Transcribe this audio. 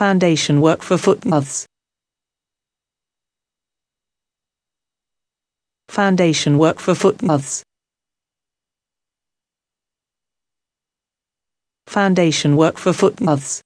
foundation work for footpaths. Foundation work for footpaths. Foundation work for footpaths.